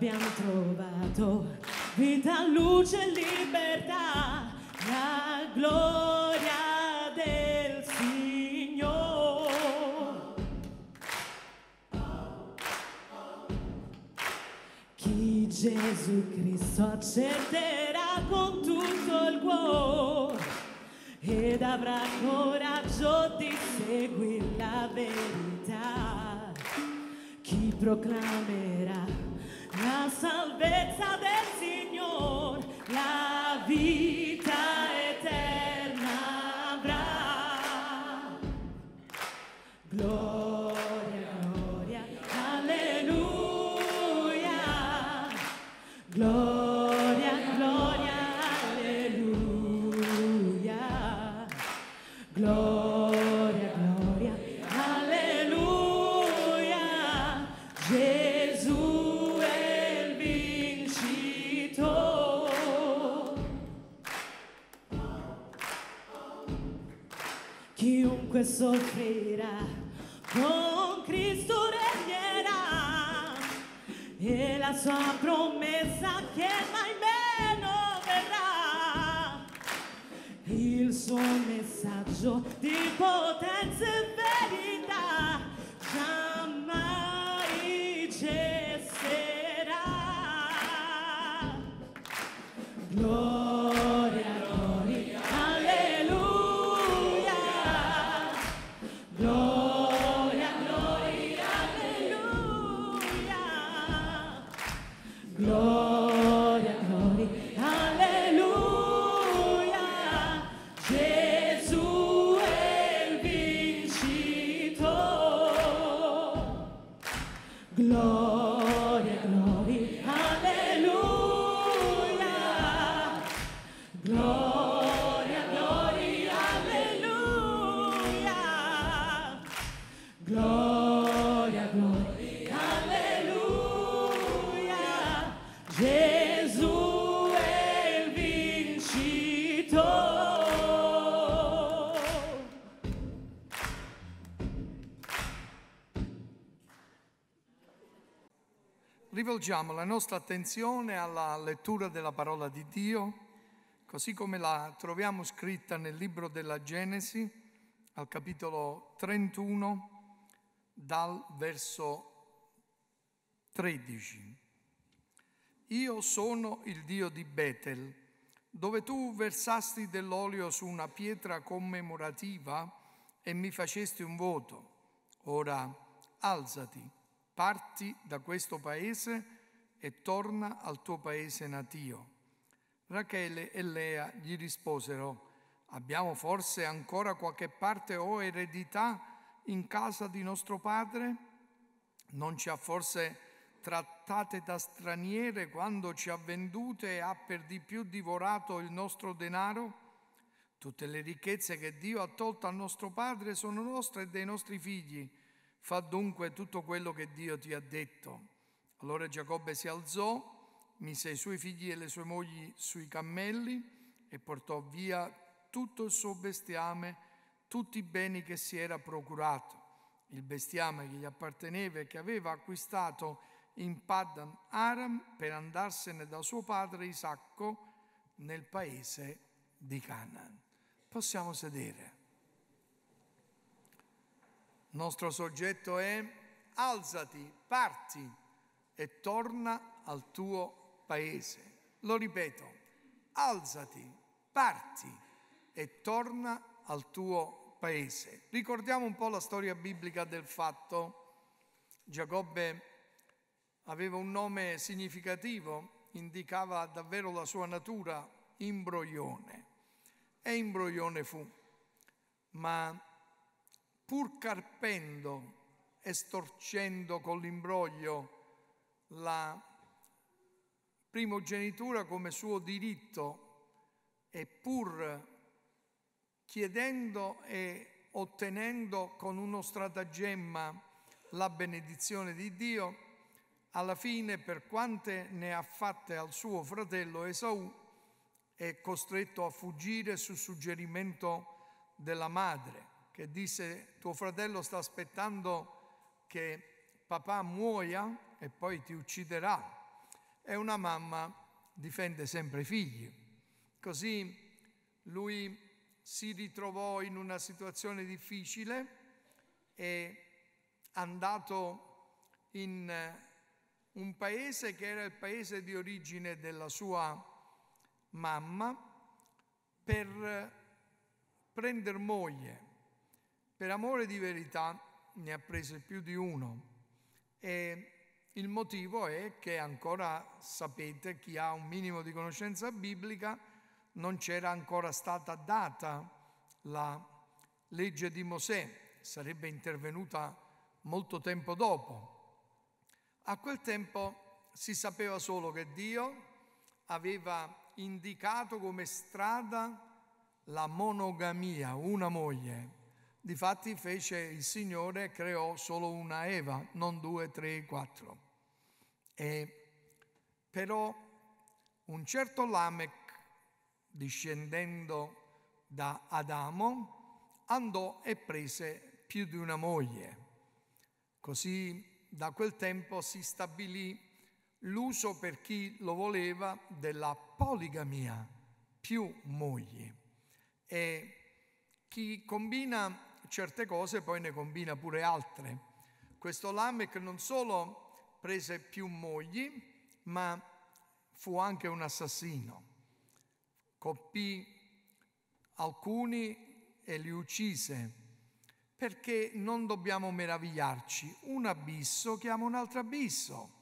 abbiamo trovato vita, luce e libertà, la gloria del Signore. Chi Gesù Cristo accetterà con tutto il cuore ed avrà coraggio di seguire la verità. Chi proclamerà La salveza del Señor, la vida. rivolgiamo la nostra attenzione alla lettura della parola di Dio, così come la troviamo scritta nel libro della Genesi, al capitolo 31, dal verso 13. Io sono il Dio di Betel, dove tu versasti dell'olio su una pietra commemorativa e mi facesti un voto. Ora alzati parti da questo paese e torna al tuo paese natio. Rachele e Lea gli risposero, abbiamo forse ancora qualche parte o eredità in casa di nostro padre? Non ci ha forse trattate da straniere quando ci ha vendute e ha per di più divorato il nostro denaro? Tutte le ricchezze che Dio ha tolto al nostro padre sono nostre e dei nostri figli Fa dunque tutto quello che Dio ti ha detto. Allora Giacobbe si alzò, mise i suoi figli e le sue mogli sui cammelli e portò via tutto il suo bestiame, tutti i beni che si era procurato. Il bestiame che gli apparteneva e che aveva acquistato in Paddan Aram per andarsene da suo padre Isacco nel paese di Canaan. Possiamo sedere nostro soggetto è alzati, parti e torna al tuo paese. Lo ripeto, alzati, parti e torna al tuo paese. Ricordiamo un po' la storia biblica del fatto. Giacobbe aveva un nome significativo, indicava davvero la sua natura, imbroglione. E imbroglione fu, ma pur carpendo e storcendo con l'imbroglio la primogenitura come suo diritto e pur chiedendo e ottenendo con uno stratagemma la benedizione di Dio, alla fine per quante ne ha fatte al suo fratello Esaù è costretto a fuggire su suggerimento della madre che disse tuo fratello sta aspettando che papà muoia e poi ti ucciderà. E una mamma difende sempre i figli. Così lui si ritrovò in una situazione difficile e andato in eh, un paese che era il paese di origine della sua mamma per eh, prendere moglie per amore di verità ne ha prese più di uno e il motivo è che ancora sapete chi ha un minimo di conoscenza biblica non c'era ancora stata data la legge di Mosè, sarebbe intervenuta molto tempo dopo. A quel tempo si sapeva solo che Dio aveva indicato come strada la monogamia, una moglie. Difatti fece il Signore, creò solo una Eva, non due, tre, quattro. E però un certo Lamech, discendendo da Adamo, andò e prese più di una moglie. Così da quel tempo si stabilì l'uso per chi lo voleva della poligamia, più mogli. E chi combina certe cose poi ne combina pure altre. Questo Lamech non solo prese più mogli, ma fu anche un assassino. Coppì alcuni e li uccise, perché non dobbiamo meravigliarci. Un abisso chiama un altro abisso,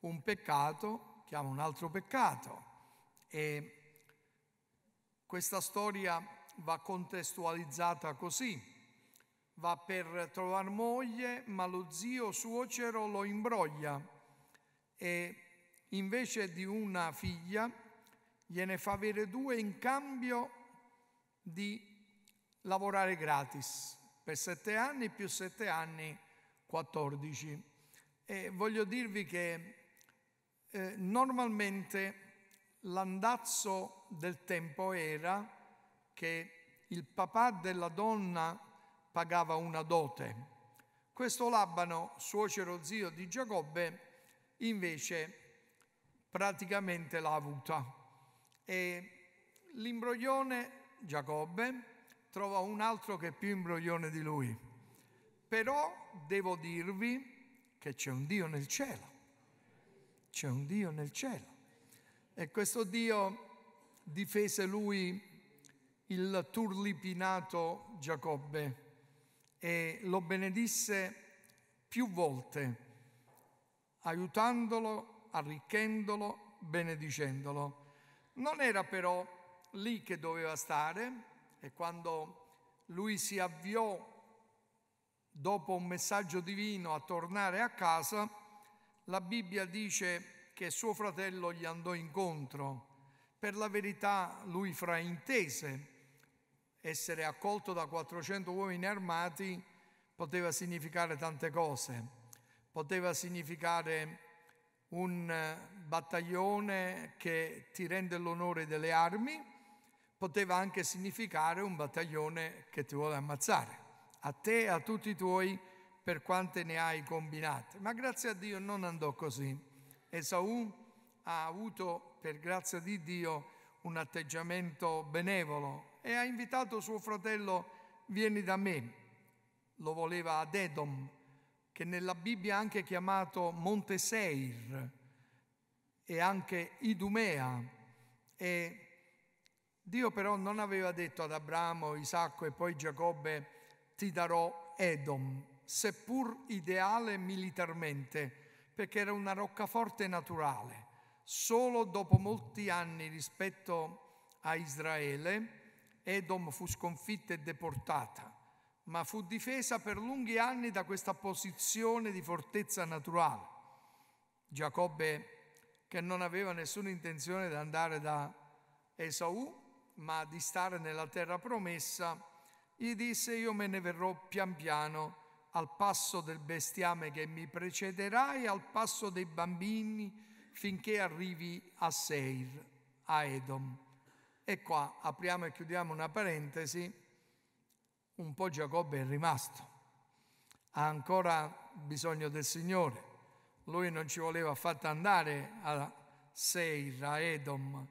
un peccato chiama un altro peccato. E questa storia va contestualizzata così va per trovare moglie, ma lo zio suocero lo imbroglia e invece di una figlia gliene fa avere due in cambio di lavorare gratis per sette anni più sette anni 14. E voglio dirvi che eh, normalmente l'andazzo del tempo era che il papà della donna pagava una dote. Questo Labano, suocero zio di Giacobbe, invece praticamente l'ha avuta. E l'imbroglione Giacobbe trova un altro che è più imbroglione di lui. Però devo dirvi che c'è un Dio nel cielo. C'è un Dio nel cielo. E questo Dio difese lui il turlipinato Giacobbe e lo benedisse più volte, aiutandolo, arricchendolo, benedicendolo. Non era però lì che doveva stare e quando lui si avviò dopo un messaggio divino a tornare a casa, la Bibbia dice che suo fratello gli andò incontro. Per la verità lui fraintese essere accolto da 400 uomini armati poteva significare tante cose, poteva significare un eh, battaglione che ti rende l'onore delle armi, poteva anche significare un battaglione che ti vuole ammazzare, a te e a tutti i tuoi per quante ne hai combinate. Ma grazie a Dio non andò così. Esaù ha avuto, per grazia di Dio, un atteggiamento benevolo, e ha invitato suo fratello vieni da me. Lo voleva ad Edom, che nella Bibbia è anche chiamato Monte Seir e anche Idumea. E Dio però non aveva detto ad Abramo, Isacco e poi Giacobbe ti darò Edom, seppur ideale militarmente, perché era una roccaforte naturale. Solo dopo molti anni rispetto a Israele, Edom fu sconfitta e deportata, ma fu difesa per lunghi anni da questa posizione di fortezza naturale. Giacobbe che non aveva nessuna intenzione di andare da Esau, ma di stare nella terra promessa, gli disse io me ne verrò pian piano al passo del bestiame che mi precederà e al passo dei bambini finché arrivi a Seir, a Edom. E qua apriamo e chiudiamo una parentesi, un po' Giacobbe è rimasto, ha ancora bisogno del Signore, lui non ci voleva affatto andare a Seir, a Edom,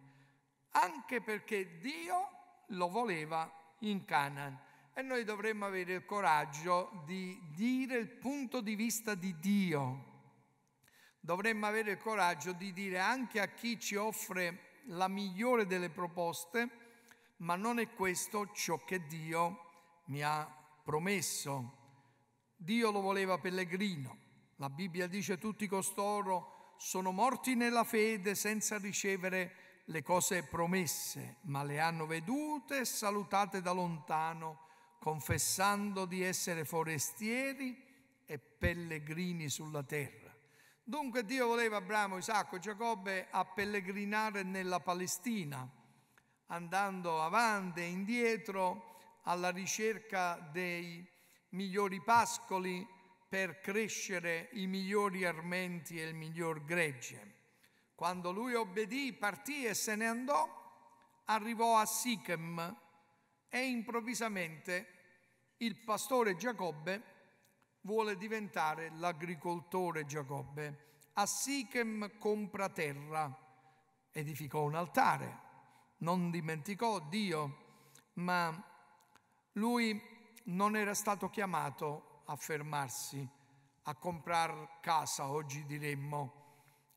anche perché Dio lo voleva in Canaan e noi dovremmo avere il coraggio di dire il punto di vista di Dio. Dovremmo avere il coraggio di dire anche a chi ci offre la migliore delle proposte, ma non è questo ciò che Dio mi ha promesso. Dio lo voleva pellegrino. La Bibbia dice tutti costoro sono morti nella fede senza ricevere le cose promesse, ma le hanno vedute e salutate da lontano, confessando di essere forestieri e pellegrini sulla terra. Dunque Dio voleva Abramo, Isacco e Giacobbe a pellegrinare nella Palestina, andando avanti e indietro alla ricerca dei migliori pascoli per crescere i migliori armenti e il miglior gregge. Quando lui obbedì, partì e se ne andò, arrivò a Sichem e improvvisamente il pastore Giacobbe vuole diventare l'agricoltore Giacobbe. A Sichem compra terra, edificò un altare, non dimenticò Dio, ma lui non era stato chiamato a fermarsi, a comprare casa, oggi diremmo,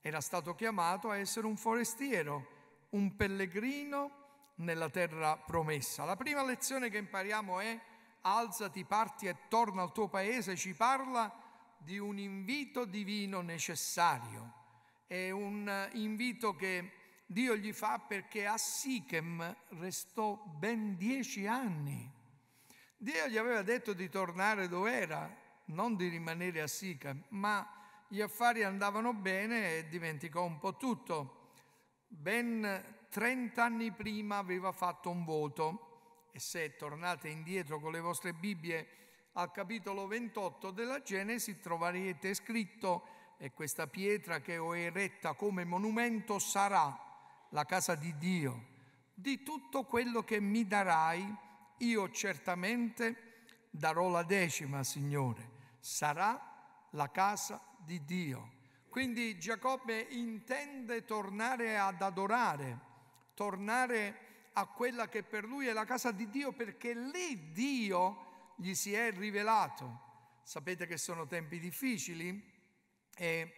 era stato chiamato a essere un forestiero, un pellegrino nella terra promessa. La prima lezione che impariamo è alzati, parti e torna al tuo paese, ci parla di un invito divino necessario. È un eh, invito che Dio gli fa perché a Sichem restò ben dieci anni. Dio gli aveva detto di tornare dove era, non di rimanere a Sichem, ma gli affari andavano bene e dimenticò un po' tutto. Ben trent'anni prima aveva fatto un voto e se tornate indietro con le vostre Bibbie al capitolo 28 della Genesi troverete scritto e questa pietra che ho eretta come monumento sarà la casa di Dio. Di tutto quello che mi darai, io certamente darò la decima, Signore. Sarà la casa di Dio. Quindi Giacobbe intende tornare ad adorare, tornare a a quella che per lui è la casa di Dio perché lì Dio gli si è rivelato. Sapete che sono tempi difficili e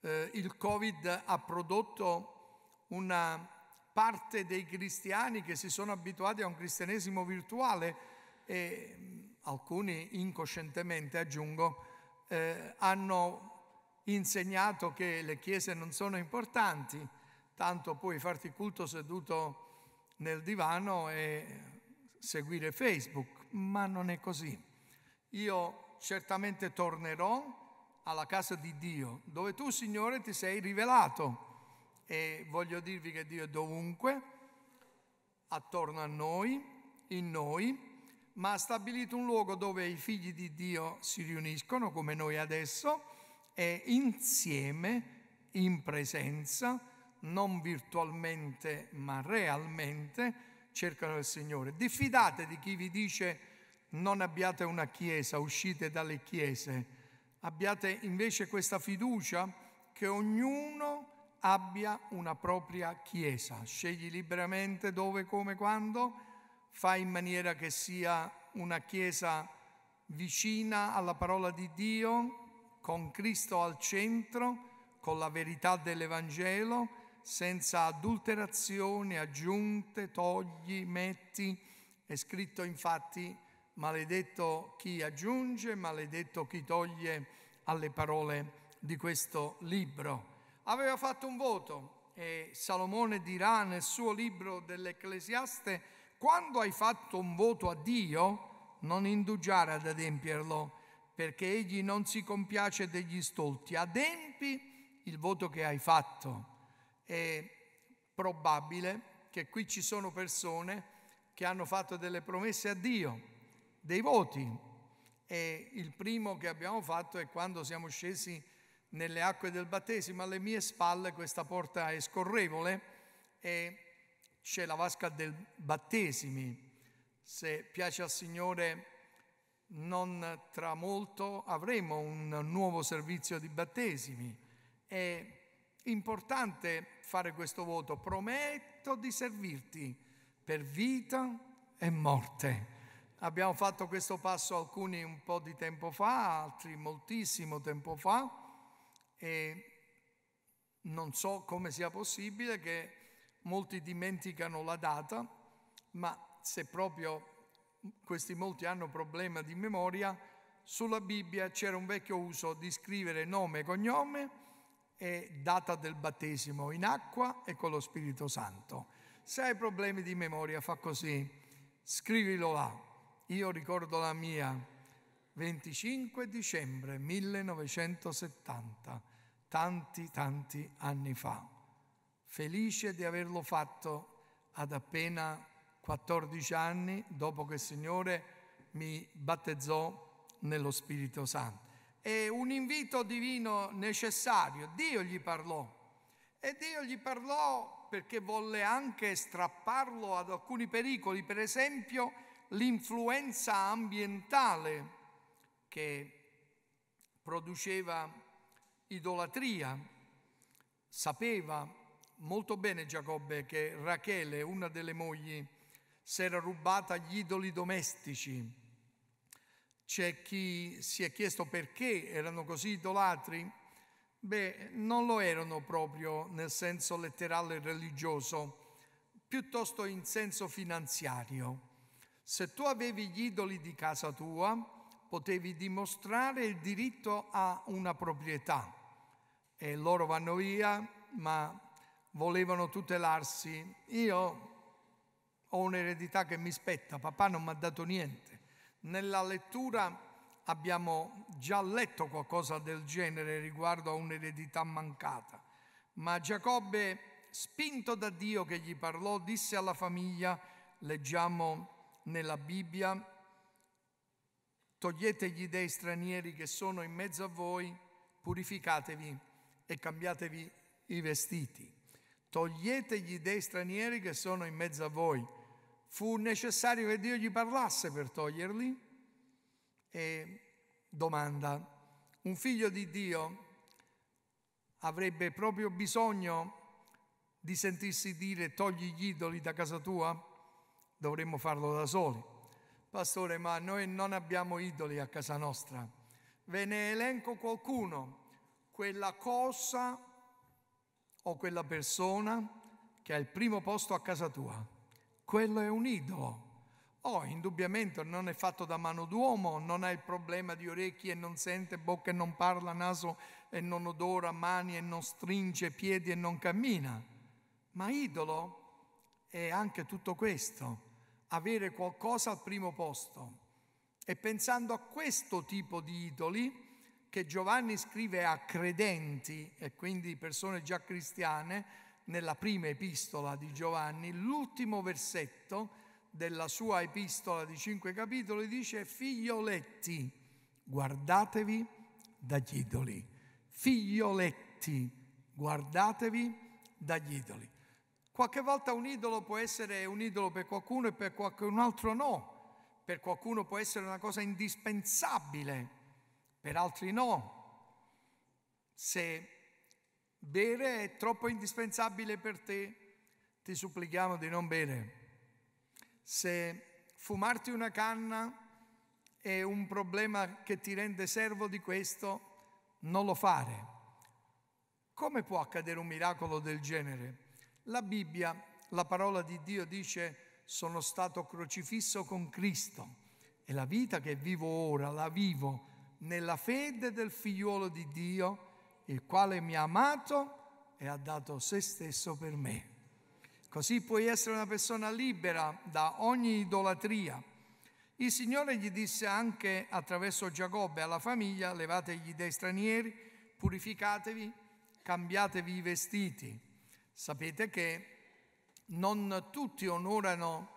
eh, il Covid ha prodotto una parte dei cristiani che si sono abituati a un cristianesimo virtuale e mm, alcuni incoscientemente, aggiungo, eh, hanno insegnato che le chiese non sono importanti, tanto puoi farti culto seduto nel divano e seguire Facebook, ma non è così. Io certamente tornerò alla casa di Dio, dove tu Signore ti sei rivelato e voglio dirvi che Dio è dovunque, attorno a noi, in noi, ma ha stabilito un luogo dove i figli di Dio si riuniscono come noi adesso e insieme, in presenza, non virtualmente ma realmente, cercano il Signore. Diffidate di chi vi dice non abbiate una chiesa, uscite dalle chiese, abbiate invece questa fiducia che ognuno abbia una propria chiesa, scegli liberamente dove, come, quando, fai in maniera che sia una chiesa vicina alla parola di Dio, con Cristo al centro, con la verità dell'Evangelo senza adulterazione, aggiunte, togli, metti. È scritto infatti, maledetto chi aggiunge, maledetto chi toglie alle parole di questo libro. Aveva fatto un voto e Salomone dirà nel suo libro dell'Ecclesiaste, quando hai fatto un voto a Dio, non indugiare ad adempierlo, perché egli non si compiace degli stolti. Adempi il voto che hai fatto. È probabile che qui ci sono persone che hanno fatto delle promesse a Dio, dei voti. E il primo che abbiamo fatto è quando siamo scesi nelle acque del battesimo, alle mie spalle questa porta è scorrevole e c'è la vasca del battesimo. Se piace al Signore non tra molto avremo un nuovo servizio di battesimi e importante fare questo voto. Prometto di servirti per vita e morte. Abbiamo fatto questo passo alcuni un po' di tempo fa, altri moltissimo tempo fa e non so come sia possibile che molti dimenticano la data, ma se proprio questi molti hanno problema di memoria, sulla Bibbia c'era un vecchio uso di scrivere nome e cognome e data del battesimo in acqua e con lo Spirito Santo. Se hai problemi di memoria, fa così, scrivilo là. Io ricordo la mia, 25 dicembre 1970, tanti, tanti anni fa. Felice di averlo fatto ad appena 14 anni, dopo che il Signore mi battezzò nello Spirito Santo è un invito divino necessario. Dio gli parlò e Dio gli parlò perché volle anche strapparlo ad alcuni pericoli, per esempio l'influenza ambientale che produceva idolatria. Sapeva molto bene Giacobbe che Rachele, una delle mogli, si era rubata gli idoli domestici c'è chi si è chiesto perché erano così idolatri? Beh, non lo erano proprio nel senso letterale religioso, piuttosto in senso finanziario. Se tu avevi gli idoli di casa tua, potevi dimostrare il diritto a una proprietà e loro vanno via, ma volevano tutelarsi. Io ho un'eredità che mi spetta, papà non mi ha dato niente. Nella lettura abbiamo già letto qualcosa del genere riguardo a un'eredità mancata, ma Giacobbe, spinto da Dio che gli parlò, disse alla famiglia, leggiamo nella Bibbia, togliete gli dei stranieri che sono in mezzo a voi, purificatevi e cambiatevi i vestiti. Togliete gli dei stranieri che sono in mezzo a voi fu necessario che Dio gli parlasse per toglierli. E domanda, un figlio di Dio avrebbe proprio bisogno di sentirsi dire togli gli idoli da casa tua? Dovremmo farlo da soli. Pastore, ma noi non abbiamo idoli a casa nostra. Ve ne elenco qualcuno, quella cosa o quella persona che ha il primo posto a casa tua quello è un idolo. Oh, indubbiamente non è fatto da mano d'uomo, non ha il problema di orecchie e non sente, bocca e non parla, naso e non odora, mani e non stringe, piedi e non cammina. Ma idolo è anche tutto questo, avere qualcosa al primo posto. E pensando a questo tipo di idoli, che Giovanni scrive a credenti e quindi persone già cristiane, nella prima epistola di Giovanni, l'ultimo versetto della sua epistola di cinque capitoli dice figlioletti, guardatevi dagli idoli. Figlioletti, guardatevi dagli idoli. Qualche volta un idolo può essere un idolo per qualcuno e per qualcun altro no. Per qualcuno può essere una cosa indispensabile, per altri no. Se Bere è troppo indispensabile per te, ti supplichiamo di non bere. Se fumarti una canna è un problema che ti rende servo di questo, non lo fare. Come può accadere un miracolo del genere? La Bibbia, la parola di Dio dice, sono stato crocifisso con Cristo e la vita che vivo ora la vivo nella fede del figliuolo di Dio il quale mi ha amato e ha dato se stesso per me. Così puoi essere una persona libera da ogni idolatria. Il Signore gli disse anche attraverso Giacobbe alla famiglia, levate gli dei stranieri, purificatevi, cambiatevi i vestiti. Sapete che non tutti onorano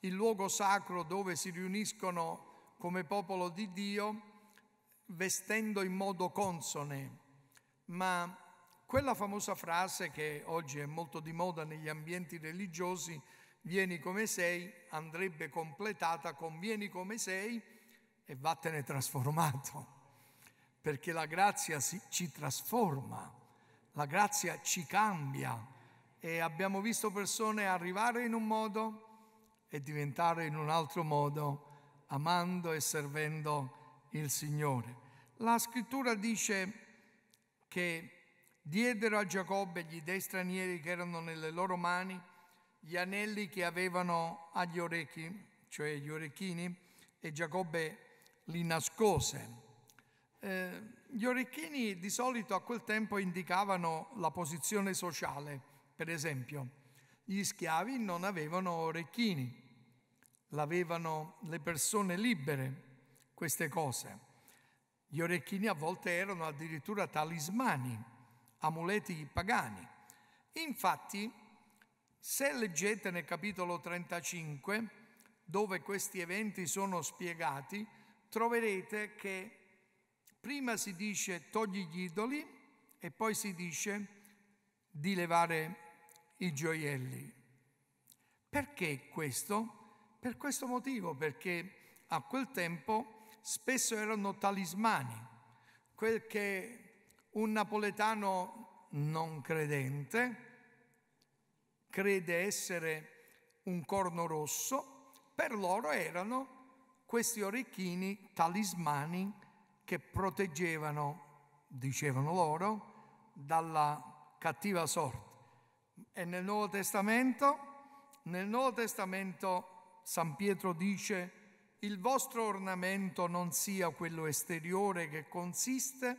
il luogo sacro dove si riuniscono come popolo di Dio vestendo in modo consone, ma quella famosa frase che oggi è molto di moda negli ambienti religiosi, vieni come sei, andrebbe completata con vieni come sei e vattene trasformato, perché la grazia ci trasforma, la grazia ci cambia e abbiamo visto persone arrivare in un modo e diventare in un altro modo, amando e servendo il Signore. La scrittura dice che diedero a Giacobbe gli dei stranieri che erano nelle loro mani gli anelli che avevano agli orecchi, cioè gli orecchini, e Giacobbe li nascose. Eh, gli orecchini di solito a quel tempo indicavano la posizione sociale, per esempio. Gli schiavi non avevano orecchini, l'avevano le persone libere queste cose. Gli orecchini a volte erano addirittura talismani, amuleti pagani. Infatti, se leggete nel capitolo 35, dove questi eventi sono spiegati, troverete che prima si dice togli gli idoli e poi si dice di levare i gioielli. Perché questo? Per questo motivo, perché a quel tempo spesso erano talismani. Quel che un napoletano non credente crede essere un corno rosso, per loro erano questi orecchini talismani che proteggevano, dicevano loro, dalla cattiva sorte. E nel Nuovo Testamento, nel Nuovo Testamento San Pietro dice il vostro ornamento non sia quello esteriore che consiste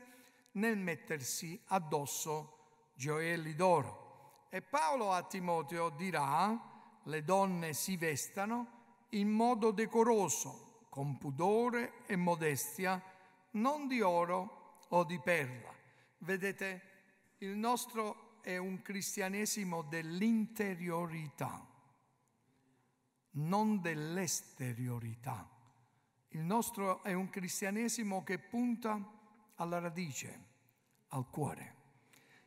nel mettersi addosso gioielli d'oro. E Paolo a Timoteo dirà, le donne si vestano in modo decoroso, con pudore e modestia, non di oro o di perla. Vedete, il nostro è un cristianesimo dell'interiorità non dell'esteriorità. Il nostro è un cristianesimo che punta alla radice, al cuore.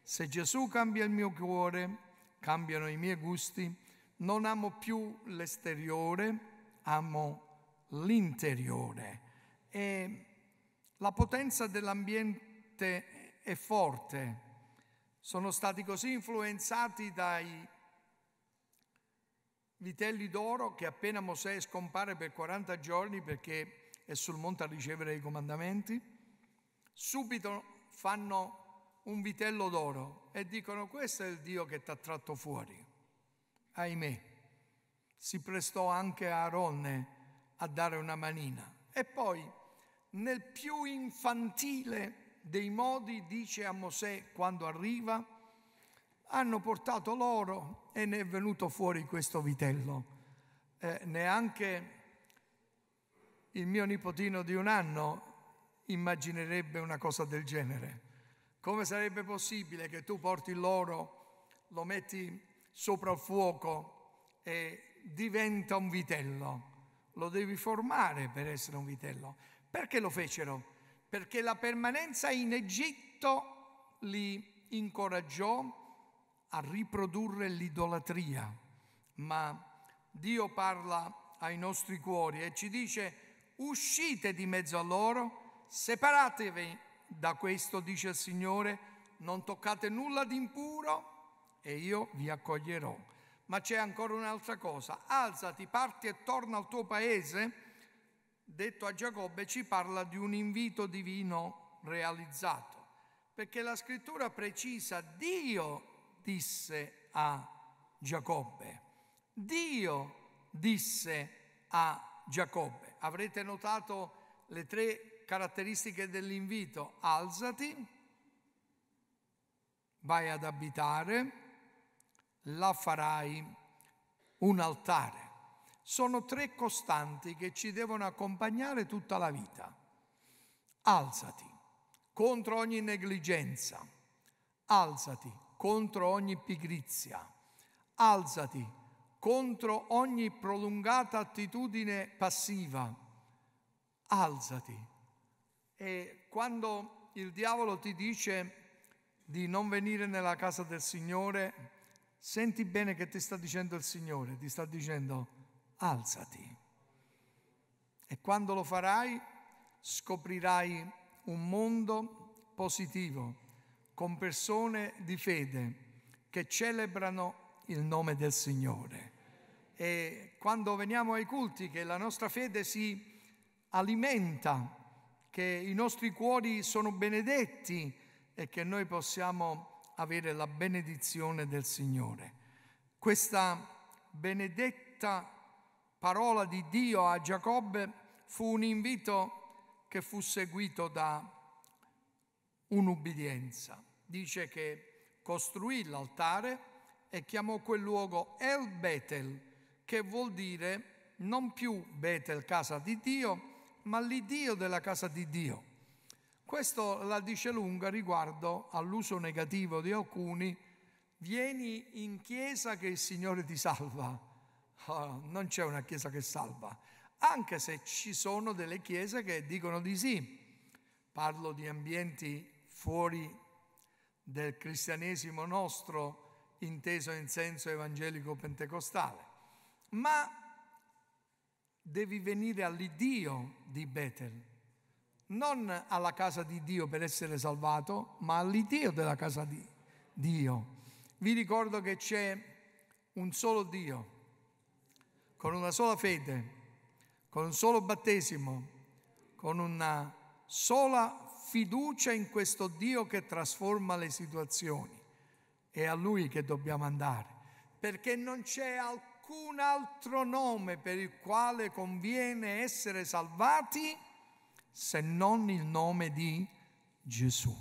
Se Gesù cambia il mio cuore, cambiano i miei gusti, non amo più l'esteriore, amo l'interiore. E la potenza dell'ambiente è forte. Sono stati così influenzati dai Vitelli d'oro che appena Mosè scompare per 40 giorni perché è sul monte a ricevere i comandamenti, subito fanno un vitello d'oro e dicono questo è il Dio che ti ha tratto fuori. Ahimè, si prestò anche a Aronne a dare una manina. E poi, nel più infantile dei modi, dice a Mosè quando arriva, hanno portato l'oro e ne è venuto fuori questo vitello. Eh, neanche il mio nipotino di un anno immaginerebbe una cosa del genere. Come sarebbe possibile che tu porti l'oro, lo metti sopra il fuoco e diventa un vitello? Lo devi formare per essere un vitello. Perché lo fecero? Perché la permanenza in Egitto li incoraggiò a riprodurre l'idolatria, ma Dio parla ai nostri cuori e ci dice uscite di mezzo a loro, separatevi da questo, dice il Signore, non toccate nulla di impuro e io vi accoglierò. Ma c'è ancora un'altra cosa, alzati, parti e torna al tuo paese, detto a Giacobbe ci parla di un invito divino realizzato, perché la scrittura precisa, Dio disse a Giacobbe. Dio disse a Giacobbe. Avrete notato le tre caratteristiche dell'invito. Alzati, vai ad abitare, la farai un altare. Sono tre costanti che ci devono accompagnare tutta la vita. Alzati contro ogni negligenza. Alzati contro ogni pigrizia. Alzati contro ogni prolungata attitudine passiva. Alzati. E quando il diavolo ti dice di non venire nella casa del Signore, senti bene che ti sta dicendo il Signore, ti sta dicendo alzati. E quando lo farai scoprirai un mondo positivo con persone di fede che celebrano il nome del Signore. E quando veniamo ai culti che la nostra fede si alimenta, che i nostri cuori sono benedetti e che noi possiamo avere la benedizione del Signore. Questa benedetta parola di Dio a Giacobbe fu un invito che fu seguito da un'ubbidienza. Dice che costruì l'altare e chiamò quel luogo El Betel, che vuol dire non più Betel, casa di Dio, ma l'Iddio della casa di Dio. Questo la dice lunga riguardo all'uso negativo di alcuni, vieni in chiesa che il Signore ti salva. Oh, non c'è una chiesa che salva, anche se ci sono delle chiese che dicono di sì. Parlo di ambienti fuori del cristianesimo nostro inteso in senso evangelico pentecostale, ma devi venire all'Iddio di Betel, non alla casa di Dio per essere salvato, ma all'Iddio della casa di Dio. Vi ricordo che c'è un solo Dio, con una sola fede, con un solo battesimo, con una sola fiducia in questo Dio che trasforma le situazioni. È a Lui che dobbiamo andare, perché non c'è alcun altro nome per il quale conviene essere salvati se non il nome di Gesù.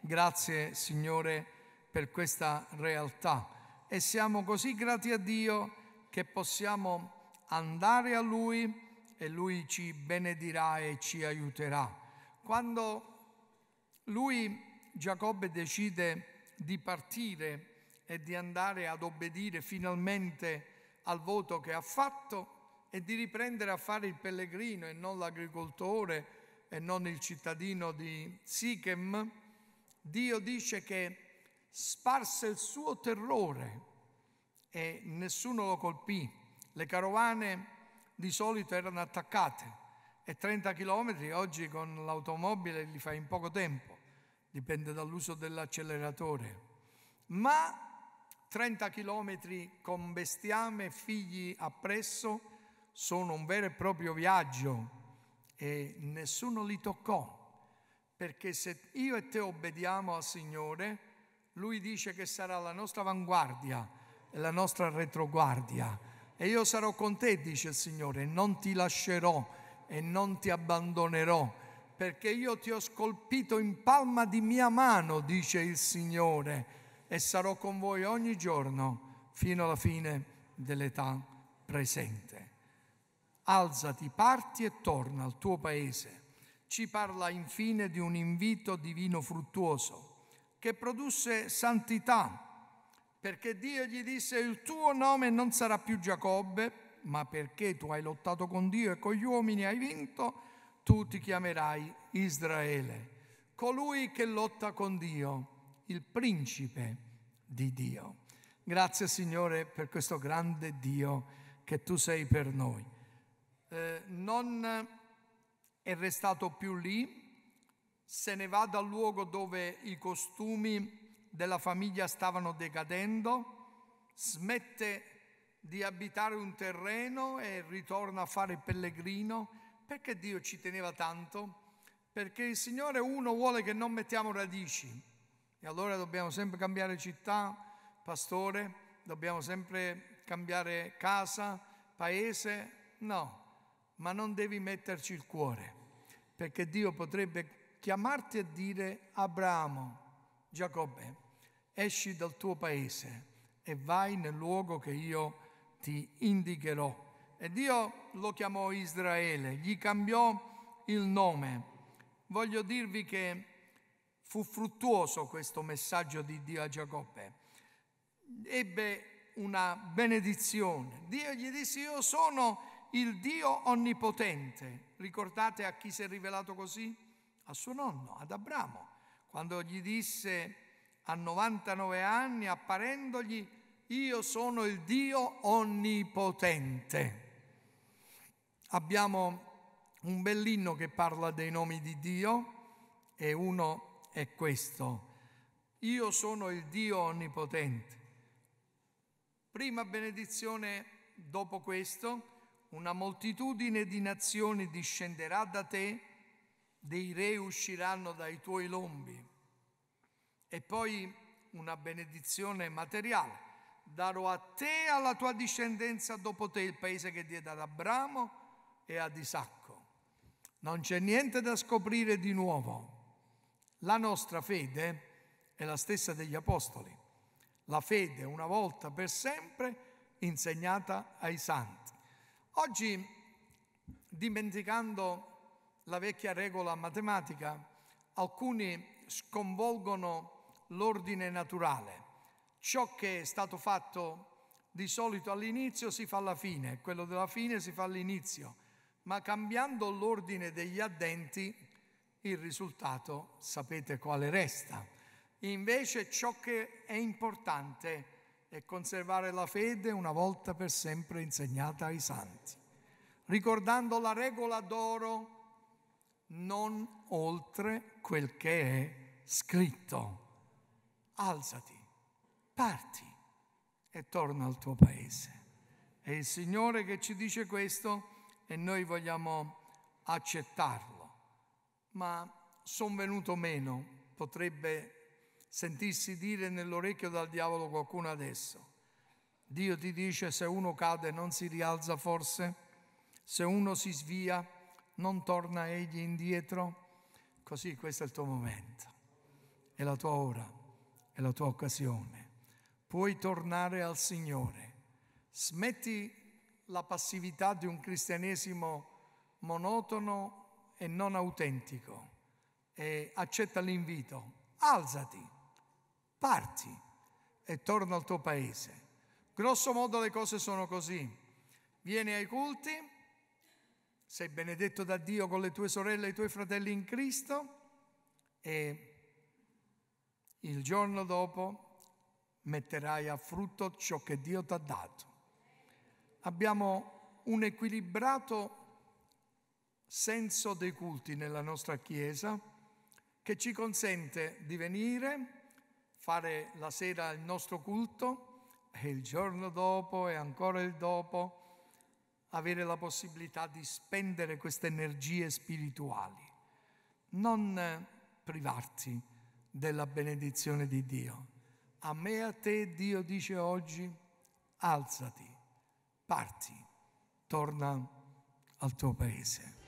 Grazie Signore per questa realtà e siamo così grati a Dio che possiamo andare a Lui e Lui ci benedirà e ci aiuterà. Quando lui, Giacobbe, decide di partire e di andare ad obbedire finalmente al voto che ha fatto e di riprendere a fare il pellegrino e non l'agricoltore e non il cittadino di Sichem, Dio dice che sparse il suo terrore e nessuno lo colpì. Le carovane di solito erano attaccate e 30 km oggi con l'automobile li fai in poco tempo, dipende dall'uso dell'acceleratore. Ma 30 km con bestiame e figli appresso sono un vero e proprio viaggio e nessuno li toccò, perché se io e te obbediamo al Signore, Lui dice che sarà la nostra avanguardia e la nostra retroguardia. E io sarò con te, dice il Signore, non ti lascerò e non ti abbandonerò, perché io ti ho scolpito in palma di mia mano, dice il Signore, e sarò con voi ogni giorno fino alla fine dell'età presente. Alzati, parti e torna al tuo paese. Ci parla infine di un invito divino fruttuoso che produsse santità, perché Dio gli disse il tuo nome non sarà più Giacobbe, ma perché tu hai lottato con Dio e con gli uomini hai vinto, tu ti chiamerai Israele, colui che lotta con Dio, il principe di Dio. Grazie Signore per questo grande Dio che tu sei per noi. Eh, non è restato più lì, se ne va dal luogo dove i costumi della famiglia stavano decadendo, smette di abitare un terreno e ritorna a fare pellegrino, perché Dio ci teneva tanto? Perché il Signore uno vuole che non mettiamo radici e allora dobbiamo sempre cambiare città, pastore, dobbiamo sempre cambiare casa, paese, no, ma non devi metterci il cuore, perché Dio potrebbe chiamarti a dire Abramo, Giacobbe, esci dal tuo paese e vai nel luogo che io ti indicherò. E Dio lo chiamò Israele, gli cambiò il nome. Voglio dirvi che fu fruttuoso questo messaggio di Dio a Giacobbe. Ebbe una benedizione. Dio gli disse io sono il Dio onnipotente. Ricordate a chi si è rivelato così? A suo nonno, ad Abramo, quando gli disse a 99 anni apparendogli io sono il Dio onnipotente. Abbiamo un bell'inno che parla dei nomi di Dio e uno è questo. Io sono il Dio onnipotente. Prima benedizione dopo questo, una moltitudine di nazioni discenderà da te, dei re usciranno dai tuoi lombi. E poi una benedizione materiale darò a te e alla tua discendenza dopo te il paese che diede ad Abramo e ad Isacco. Non c'è niente da scoprire di nuovo. La nostra fede è la stessa degli Apostoli. La fede una volta per sempre insegnata ai santi. Oggi, dimenticando la vecchia regola matematica, alcuni sconvolgono l'ordine naturale Ciò che è stato fatto di solito all'inizio si fa alla fine, quello della fine si fa all'inizio, ma cambiando l'ordine degli addenti il risultato sapete quale resta. Invece ciò che è importante è conservare la fede una volta per sempre insegnata ai santi, ricordando la regola d'oro non oltre quel che è scritto. Alzati parti e torna al tuo paese. È il Signore che ci dice questo e noi vogliamo accettarlo, ma sono venuto meno, potrebbe sentirsi dire nell'orecchio dal diavolo qualcuno adesso. Dio ti dice se uno cade non si rialza forse, se uno si svia non torna egli indietro, così questo è il tuo momento, è la tua ora, è la tua occasione puoi tornare al Signore. Smetti la passività di un cristianesimo monotono e non autentico e accetta l'invito. Alzati, parti e torna al tuo paese. Grosso modo le cose sono così. Vieni ai culti, sei benedetto da Dio con le tue sorelle e i tuoi fratelli in Cristo e il giorno dopo metterai a frutto ciò che Dio ti ha dato. Abbiamo un equilibrato senso dei culti nella nostra Chiesa che ci consente di venire, fare la sera il nostro culto e il giorno dopo e ancora il dopo avere la possibilità di spendere queste energie spirituali. Non privarti della benedizione di Dio. A me e a te Dio dice oggi, alzati, parti, torna al tuo paese.